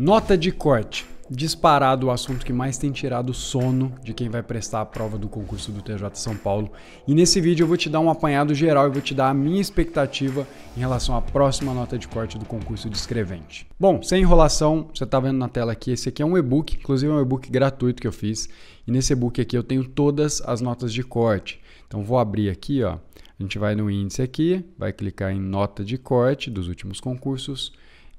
Nota de corte. Disparado o assunto que mais tem tirado o sono de quem vai prestar a prova do concurso do TJ São Paulo. E nesse vídeo eu vou te dar um apanhado geral e vou te dar a minha expectativa em relação à próxima nota de corte do concurso de escrevente. Bom, sem enrolação, você está vendo na tela aqui, esse aqui é um e-book, inclusive é um e-book gratuito que eu fiz. E nesse e-book aqui eu tenho todas as notas de corte. Então vou abrir aqui, ó. A gente vai no índice aqui, vai clicar em nota de corte dos últimos concursos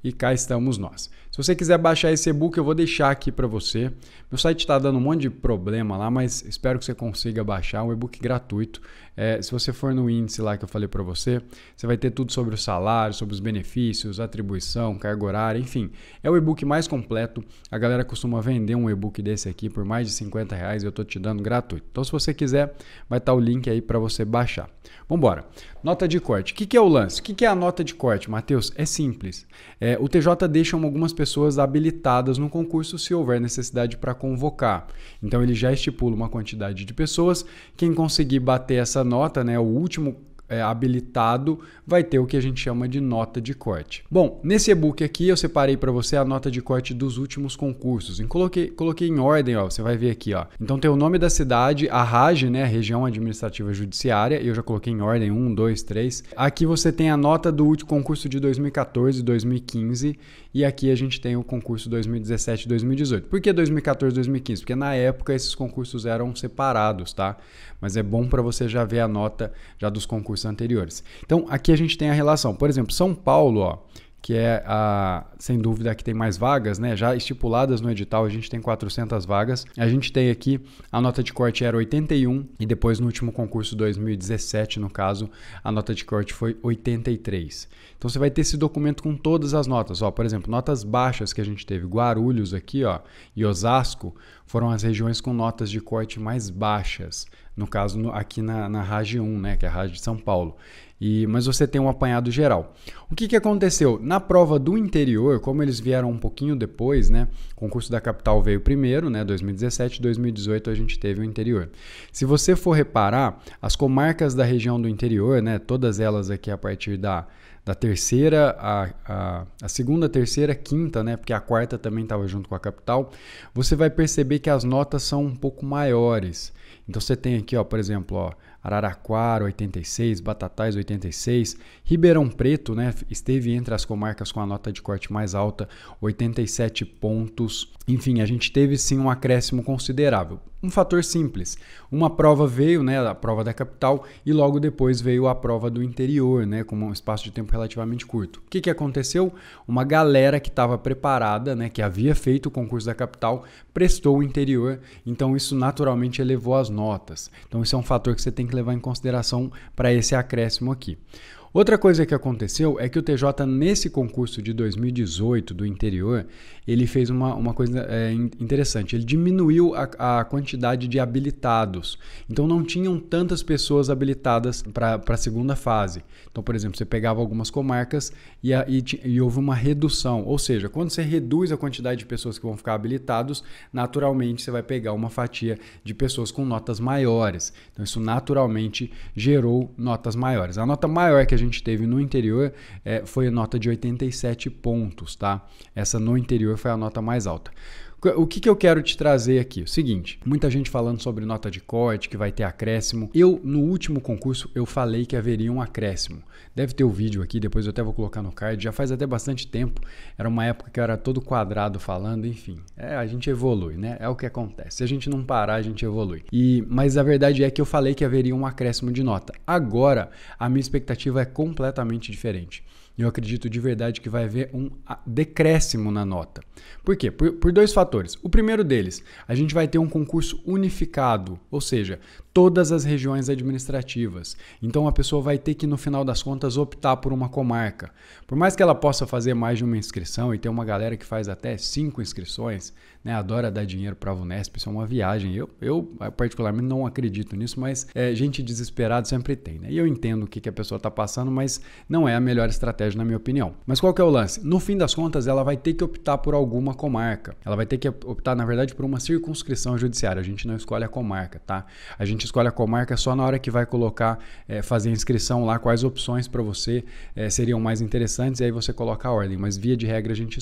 e cá estamos nós. Se você quiser baixar esse e-book, eu vou deixar aqui para você. Meu site está dando um monte de problema lá, mas espero que você consiga baixar um e-book gratuito. É, se você for no índice lá que eu falei para você, você vai ter tudo sobre o salário, sobre os benefícios, atribuição, carga horária, enfim. É o e-book mais completo. A galera costuma vender um e-book desse aqui por mais de 50 reais e eu estou te dando gratuito. Então, se você quiser, vai estar tá o link aí para você baixar. Vambora. Nota de corte. O que, que é o lance? O que, que é a nota de corte, Matheus? É simples. É é, o TJ deixa algumas pessoas habilitadas no concurso se houver necessidade para convocar. Então ele já estipula uma quantidade de pessoas. Quem conseguir bater essa nota, né, o último é, habilitado, vai ter o que a gente chama de nota de corte. Bom, nesse e-book aqui eu separei para você a nota de corte dos últimos concursos. E coloquei, coloquei em ordem, ó, você vai ver aqui. Ó. Então tem o nome da cidade, a RAG, né, Região Administrativa Judiciária, eu já coloquei em ordem 1, 2, 3. Aqui você tem a nota do último concurso de 2014 2015 e aqui a gente tem o concurso 2017-2018. Por que 2014-2015? Porque na época esses concursos eram separados, tá? Mas é bom para você já ver a nota já dos concursos anteriores. Então aqui a gente tem a relação. Por exemplo, São Paulo, ó, que é a, sem dúvida a que tem mais vagas, né? Já estipuladas no edital, a gente tem 400 vagas. A gente tem aqui a nota de corte era 81 e depois no último concurso 2017, no caso, a nota de corte foi 83. Então você vai ter esse documento com todas as notas, ó, por exemplo, notas baixas que a gente teve, Guarulhos aqui, ó, e Osasco foram as regiões com notas de corte mais baixas no caso no, aqui na, na RAG 1, né, que é a Rádio de São Paulo. E, mas você tem um apanhado geral. O que, que aconteceu? Na prova do interior, como eles vieram um pouquinho depois, né? O concurso da capital veio primeiro, né? 2017, 2018 a gente teve o interior. Se você for reparar, as comarcas da região do interior, né? Todas elas aqui a partir da da terceira, a, a, a segunda, terceira, quinta, né? Porque a quarta também estava junto com a capital, você vai perceber que as notas são um pouco maiores. Então você tem aqui, ó, por exemplo, ó, Araraquara 86, Batatais 86, Ribeirão Preto, né, esteve entre as comarcas com a nota de corte mais alta, 87 pontos. Enfim, a gente teve sim um acréscimo considerável um fator simples. Uma prova veio, né, a prova da capital, e logo depois veio a prova do interior, né, com um espaço de tempo relativamente curto. O que, que aconteceu? Uma galera que estava preparada, né, que havia feito o concurso da capital, prestou o interior, então isso naturalmente elevou as notas. Então isso é um fator que você tem que levar em consideração para esse acréscimo aqui. Outra coisa que aconteceu é que o TJ, nesse concurso de 2018 do interior, ele fez uma, uma coisa é, interessante. Ele diminuiu a, a, quantidade de habilitados. Então, não tinham tantas pessoas habilitadas para a segunda fase. Então, por exemplo, você pegava algumas comarcas e, a, e, e houve uma redução. Ou seja, quando você reduz a quantidade de pessoas que vão ficar habilitados, naturalmente você vai pegar uma fatia de pessoas com notas maiores. Então, isso naturalmente gerou notas maiores. A nota maior que a gente gente teve no interior é, foi a nota de 87 pontos, tá? Essa no interior foi a nota mais alta. O que, que eu quero te trazer aqui? O seguinte, muita gente falando sobre nota de corte, que vai ter acréscimo. Eu, no último concurso, eu falei que haveria um acréscimo. Deve ter o um vídeo aqui, depois eu até vou colocar no card. Já faz até bastante tempo. Era uma época que eu era todo quadrado falando, enfim. É, a gente evolui, né? É o que acontece. Se a gente não parar, a gente evolui. E, mas a verdade é que eu falei que haveria um acréscimo de nota. Agora, a minha expectativa é completamente diferente eu acredito de verdade que vai haver um decréscimo na nota. Por quê? Por, por dois fatores. O primeiro deles, a gente vai ter um concurso unificado, ou seja, todas as regiões administrativas. Então a pessoa vai ter que, no final das contas, optar por uma comarca. Por mais que ela possa fazer mais de uma inscrição, e ter uma galera que faz até cinco inscrições, né? adora dar dinheiro para a Vunesp, isso é uma viagem. Eu, eu particularmente, não acredito nisso, mas é, gente desesperada sempre tem. Né? E eu entendo o que, que a pessoa está passando, mas não é a melhor estratégia, na minha opinião. Mas qual que é o lance? No fim das contas, ela vai ter que optar por alguma comarca. Ela vai ter que optar, na verdade, por uma circunscrição judiciária. A gente não escolhe a comarca, tá? A gente gente escolhe a comarca é só na hora que vai colocar, é, fazer inscrição lá, quais opções para você é, seriam mais interessantes, e aí você coloca a ordem. Mas via de regra a gente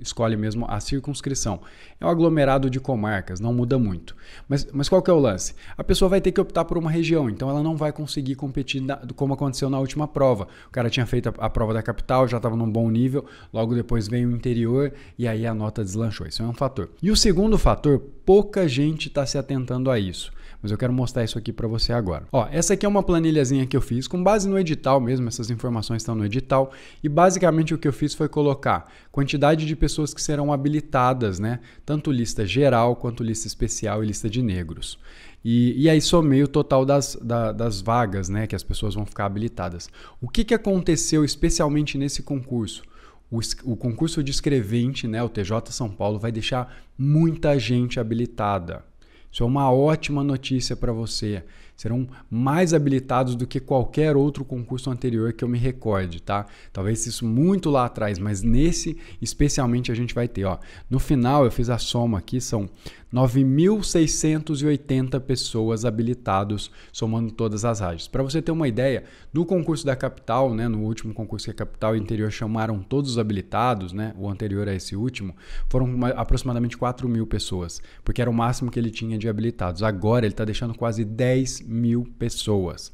escolhe mesmo a circunscrição. É um aglomerado de comarcas, não muda muito. Mas, mas qual que é o lance? A pessoa vai ter que optar por uma região, então ela não vai conseguir competir na, como aconteceu na última prova. O cara tinha feito a, a prova da capital, já estava num bom nível, logo depois veio o interior e aí a nota deslanchou. Isso é um fator. E o segundo fator, pouca gente está se atentando a isso mas eu quero mostrar isso aqui para você agora. Ó, essa aqui é uma planilhazinha que eu fiz com base no edital mesmo, essas informações estão no edital e basicamente o que eu fiz foi colocar quantidade de pessoas que serão habilitadas, né? Tanto lista geral quanto lista especial e lista de negros. E, e, aí somei o total das, da, das vagas né, que as pessoas vão ficar habilitadas. O que, que aconteceu especialmente nesse concurso? O, o concurso de escrevente, né, o TJ São Paulo, vai deixar muita gente habilitada. Isso é uma ótima notícia para você. Serão mais habilitados do que qualquer outro concurso anterior que eu me recorde, tá? Talvez isso muito lá atrás, mas nesse especialmente a gente vai ter, ó. No final eu fiz a soma aqui, são 9.680 pessoas habilitados, somando todas as áreas Para você ter uma ideia, no concurso da Capital, né, no último concurso que a Capital e Interior chamaram todos os habilitados, né, o anterior a esse último, foram aproximadamente 4 mil pessoas, porque era o máximo que ele tinha de habilitados. Agora ele está deixando quase 10 mil pessoas.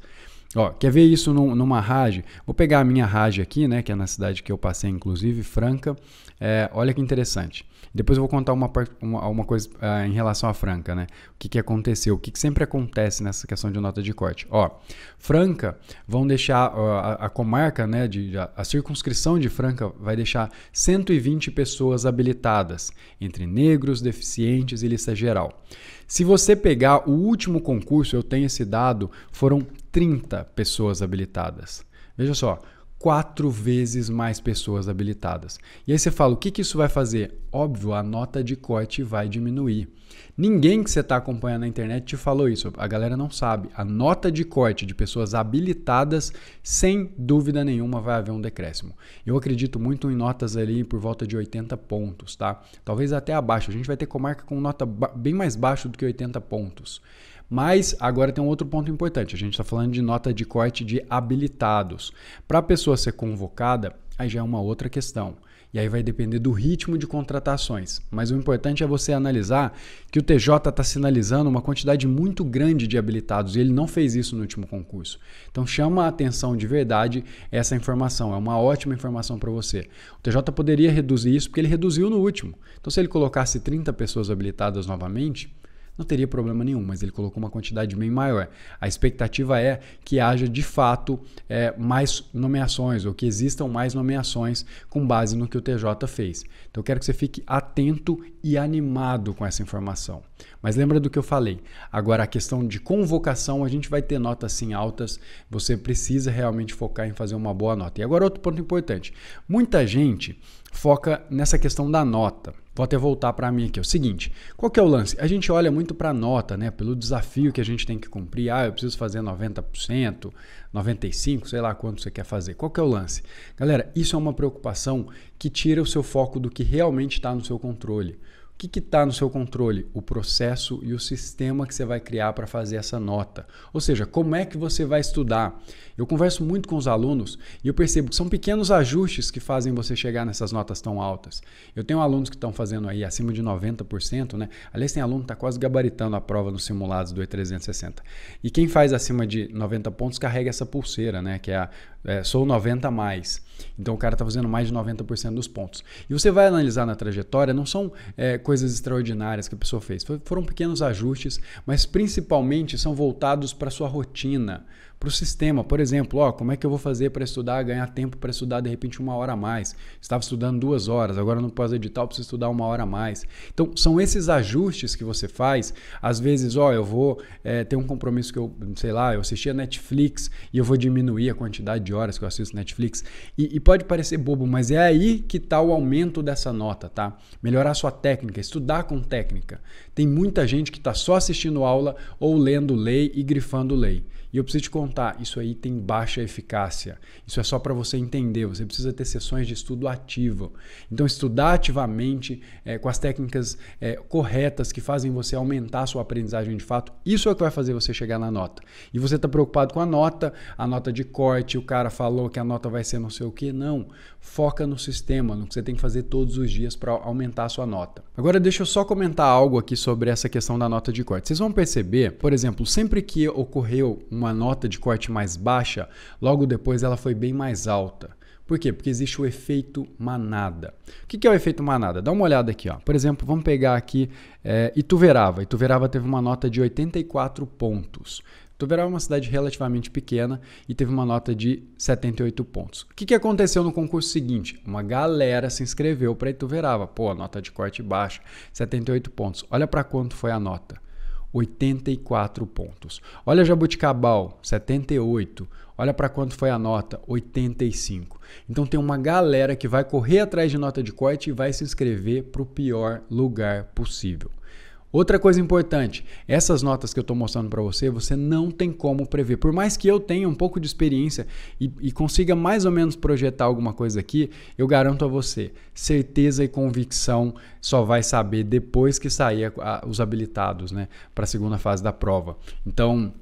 Ó, quer ver isso num, numa Rage? Vou pegar a minha Rage aqui, né, que é na cidade que eu passei, inclusive, Franca. É, olha que interessante. Depois eu vou contar uma, uma, uma coisa uh, em relação à Franca, né? O que, que aconteceu, o que, que, sempre acontece nessa questão de nota de corte. Ó, Franca vão deixar, uh, a, a, comarca, né, de, a, a circunscrição de Franca vai deixar 120 pessoas habilitadas, entre negros, deficientes e lista geral. Se você pegar o último concurso, eu tenho esse dado, foram 30 pessoas habilitadas. Veja só, quatro vezes mais pessoas habilitadas. E aí você fala, o que, que isso vai fazer? Óbvio, a nota de corte vai diminuir. Ninguém que você está acompanhando na internet te falou isso, a galera não sabe. A nota de corte de pessoas habilitadas, sem dúvida nenhuma, vai haver um decréscimo. Eu acredito muito em notas ali por volta de 80 pontos, tá? Talvez até abaixo. A gente vai ter comarca com nota bem mais baixo do que 80 pontos. Mas agora tem um outro ponto importante: a gente está falando de nota de corte de habilitados. Para a pessoa ser convocada, aí já é uma outra questão. E aí vai depender do ritmo de contratações. Mas o importante é você analisar que o TJ está sinalizando uma quantidade muito grande de habilitados e ele não fez isso no último concurso. Então chama a atenção de verdade essa informação. É uma ótima informação para você. O TJ poderia reduzir isso porque ele reduziu no último. Então se ele colocasse 30 pessoas habilitadas novamente, não teria problema nenhum, mas ele colocou uma quantidade bem maior. A expectativa é que haja de fato é, mais nomeações ou que existam mais nomeações com base no que o TJ fez. Então eu quero que você fique atento e animado com essa informação. Mas lembra do que eu falei. Agora a questão de convocação, a gente vai ter notas sim altas, você precisa realmente focar em fazer uma boa nota. E agora outro ponto importante. Muita gente foca nessa questão da nota. Vou até voltar para mim aqui. É o seguinte, qual que é o lance? A gente olha muito para a nota, né? Pelo desafio que a gente tem que cumprir. Ah, eu preciso fazer 90%, 95%, sei lá quanto você quer fazer. Qual que é o lance? Galera, isso é uma preocupação que tira o seu foco do que realmente está no seu controle. O que está no seu controle? O processo e o sistema que você vai criar para fazer essa nota. Ou seja, como é que você vai estudar? Eu converso muito com os alunos e eu percebo que são pequenos ajustes que fazem você chegar nessas notas tão altas. Eu tenho alunos que estão fazendo aí acima de 90%, né? Aliás, tem aluno que está quase gabaritando a prova nos simulados do E360. E quem faz acima de 90 pontos carrega essa pulseira, né? Que é a é, sou 90 mais. Então o cara está fazendo mais de 90% dos pontos. E você vai analisar na trajetória, não são é, coisas extraordinárias que a pessoa fez. Foram pequenos ajustes, mas principalmente são voltados para sua rotina, para o sistema. Por exemplo, ó, como é que eu vou fazer para estudar, ganhar tempo para estudar de repente uma hora a mais? Estava estudando duas horas, agora no pós-edital preciso estudar uma hora a mais. Então, são esses ajustes que você faz. Às vezes, ó, eu vou é, ter um compromisso que eu, sei lá, eu assistia Netflix e eu vou diminuir a quantidade de horas que eu assisto Netflix. E, e pode parecer bobo, mas é aí que está o aumento dessa nota, tá? Melhorar sua técnica, estudar com técnica. Tem muita gente que está só assistindo aula ou lendo lei e grifando lei. E eu preciso te contar, isso aí tem baixa eficácia. Isso é só para você entender. Você precisa ter sessões de estudo ativo. Então, estudar ativamente é, com as técnicas é, corretas que fazem você aumentar a sua aprendizagem de fato, isso é o que vai fazer você chegar na nota. E você está preocupado com a nota, a nota de corte, o cara falou que a nota vai ser não sei o que. Não. Foca no sistema, no que você tem que fazer todos os dias para aumentar a sua nota. Agora, deixa eu só comentar algo aqui sobre essa questão da nota de corte. Vocês vão perceber, por exemplo, sempre que ocorreu uma nota de corte mais baixa, logo depois ela foi bem mais alta. Por quê? Porque existe o efeito manada. O que é o efeito manada? Dá uma olhada aqui. Ó. Por exemplo, vamos pegar aqui é, Ituverava. Ituverava teve uma nota de 84 pontos. Ituverava é uma cidade relativamente pequena e teve uma nota de 78 pontos. O que, que aconteceu no concurso seguinte? Uma galera se inscreveu para Ituverava. Pô, nota de corte baixa, 78 pontos. Olha para quanto foi a nota. 84 pontos. Olha Jabuticabal, 78. Olha para quanto foi a nota, 85. Então tem uma galera que vai correr atrás de nota de corte e vai se inscrever para o pior lugar possível. Outra coisa importante, essas notas que eu estou mostrando para você, você não tem como prever. Por mais que eu tenha um pouco de experiência e, e, consiga mais ou menos projetar alguma coisa aqui, eu garanto a você, certeza e convicção só vai saber depois que sair a, a, os habilitados né, para a segunda fase da prova. Então,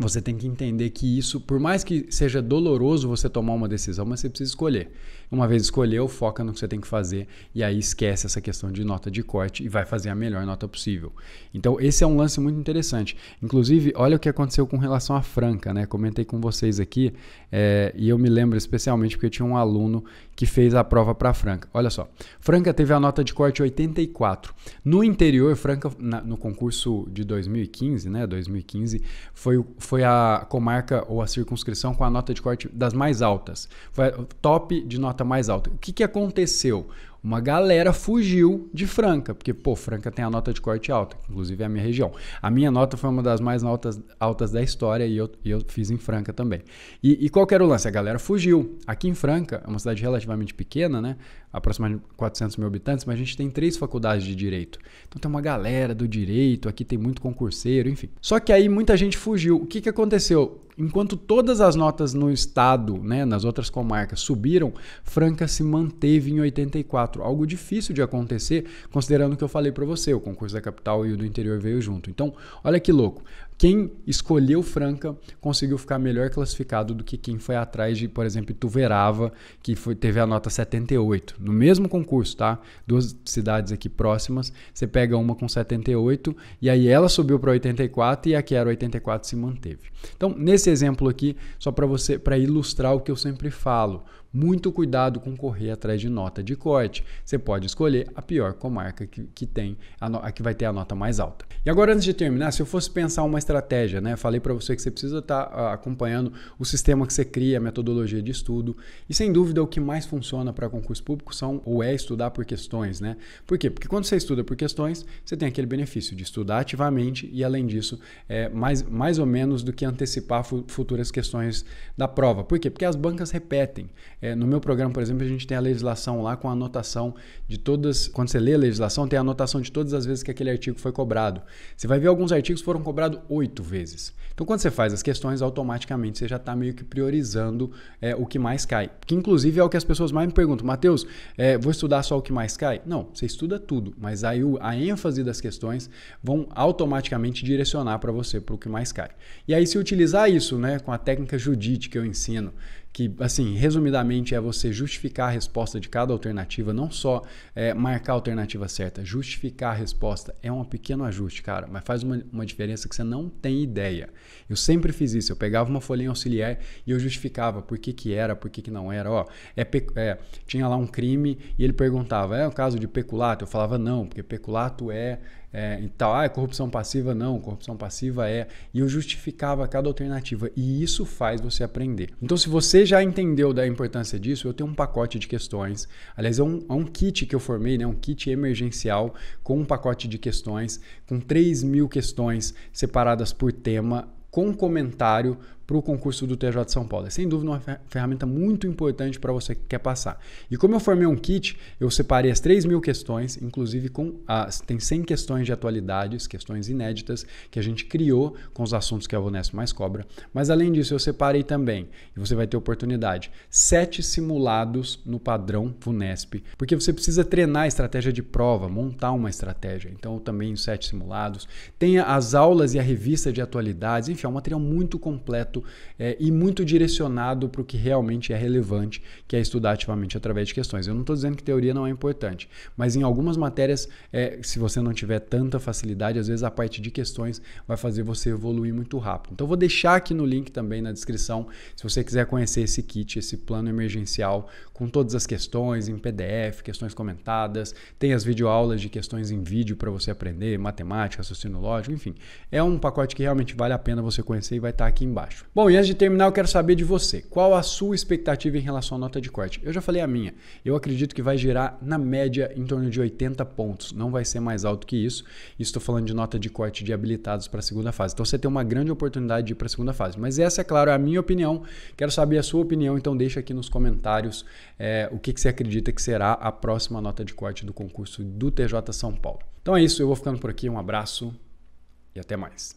você tem que entender que isso, por mais que seja doloroso você tomar uma decisão, mas você precisa escolher. Uma vez escolheu, foca no que você tem que fazer e aí esquece essa questão de nota de corte e vai fazer a melhor nota possível. Então, esse é um lance muito interessante. Inclusive, olha o que aconteceu com relação à Franca, né? Comentei com vocês aqui é, e eu me lembro especialmente porque tinha um aluno que fez a prova para Franca. Olha só, Franca teve a nota de corte 84. No interior, Franca, na, no concurso de 2015, né? 2015, foi, foi a comarca ou a circunscrição com a nota de corte das mais altas. Foi top de nota nota mais alta. O que, que aconteceu? Uma galera fugiu de Franca, porque, pô, Franca tem a nota de corte alta, inclusive é a minha região. A minha nota foi uma das mais altas, altas da história e eu, eu fiz em Franca também. E, e qual era o lance? A galera fugiu. Aqui em Franca, é uma cidade relativamente pequena, né? Aproximadamente 400 mil habitantes, mas a gente tem três faculdades de direito. Então tem uma galera do direito, aqui tem muito concurseiro, enfim. Só que aí muita gente fugiu. O que, que aconteceu? Enquanto todas as notas no estado, né, nas outras comarcas, subiram, Franca se manteve em 84 algo difícil de acontecer, considerando o que eu falei para você, o concurso da capital e o do interior veio junto. Então, olha que louco quem escolheu Franca conseguiu ficar melhor classificado do que quem foi atrás de, por exemplo, Tuverava, que foi, teve a nota 78. No mesmo concurso, tá? Duas cidades aqui próximas, você pega uma com 78 e aí ela subiu para 84 e a que era 84 se manteve. Então, nesse exemplo aqui, só para você, para ilustrar o que eu sempre falo, muito cuidado com correr atrás de nota de corte. Você pode escolher a pior comarca que, que tem, a, a que vai ter a nota mais alta. E agora, antes de terminar, se eu fosse pensar uma estratégia, né? Falei para você que você precisa estar tá ah, acompanhando o sistema que você cria, a metodologia de estudo. E sem dúvida o que mais funciona para concurso público são ou é estudar por questões, né? Por quê? Porque quando você estuda por questões, você tem aquele benefício de estudar ativamente e além disso, é mais, mais ou menos do que antecipar fu futuras questões da prova. Por quê? Porque as bancas repetem. É, no meu programa, por exemplo, a gente tem a legislação lá com a anotação de todas, quando você lê a legislação, tem a anotação de todas as vezes que aquele artigo foi cobrado. Você vai ver alguns artigos foram cobrados oito vezes. Então, quando você faz as questões, automaticamente você já está meio que priorizando é, o que mais cai. Que, inclusive, é o que as pessoas mais me perguntam: Mateus, é, vou estudar só o que mais cai? Não, você estuda tudo, mas aí o, a ênfase das questões vão automaticamente direcionar para você para o que mais cai. E aí, se utilizar isso né, com a técnica Judite que eu ensino, que, assim, resumidamente é você justificar a resposta de cada alternativa, não só é, marcar a alternativa certa, justificar a resposta. É um pequeno ajuste, cara, mas faz uma, uma diferença que você não tem ideia. Eu sempre fiz isso, eu pegava uma folhinha auxiliar e eu justificava por que, que era, por que, que não era. Ó, é, é, tinha lá um crime e ele perguntava, é o caso de peculato? Eu falava não, porque peculato é, é, Ah, é corrupção passiva não, corrupção passiva é. E eu justificava cada alternativa. E isso faz você aprender. Então, se você já entendeu da importância disso, eu tenho um pacote de questões. Aliás, é um, é um kit que eu formei, né? um kit emergencial com um pacote de questões, com 3 mil questões separadas por tema com comentário para o concurso do TJ de São Paulo. É sem dúvida uma ferramenta muito importante para você que quer passar. E como eu formei um kit, eu separei as 3 mil questões, inclusive com as, tem 100 questões de atualidades, questões inéditas, que a gente criou com os assuntos que a Vunesp mais cobra. Mas além disso, eu separei também, e você vai ter oportunidade, sete simulados no padrão Vunesp, porque você precisa treinar a estratégia de prova, montar uma estratégia. Então, também os sete simulados. Tenha as aulas e a revista de atualidades, enfim, é um material muito completo é, e muito direcionado para o que realmente é relevante, que é estudar ativamente através de questões. Eu não estou dizendo que teoria não é importante, mas em algumas matérias, é, se você não tiver tanta facilidade, às vezes a parte de questões vai fazer você evoluir muito rápido. Então, vou deixar aqui no link também na descrição, se você quiser conhecer esse kit, esse plano emergencial, com todas as questões em PDF, questões comentadas, tem as videoaulas de questões em vídeo para você aprender, matemática, raciocínio lógico, enfim. É um pacote que realmente vale a pena você conhecer e vai estar tá aqui embaixo. Bom, e antes de terminar, eu quero saber de você. Qual a sua expectativa em relação à nota de corte? Eu já falei a minha. Eu acredito que vai girar na média, em torno de 80 pontos. Não vai ser mais alto que isso. Estou falando de nota de corte de habilitados para a segunda fase. Então você tem uma grande oportunidade de ir para a segunda fase. Mas essa, é claro, é a minha opinião. Quero saber a sua opinião, então deixa aqui nos comentários é, o que, que você acredita que será a próxima nota de corte do concurso do TJ São Paulo. Então é isso, eu vou ficando por aqui. Um abraço e até mais.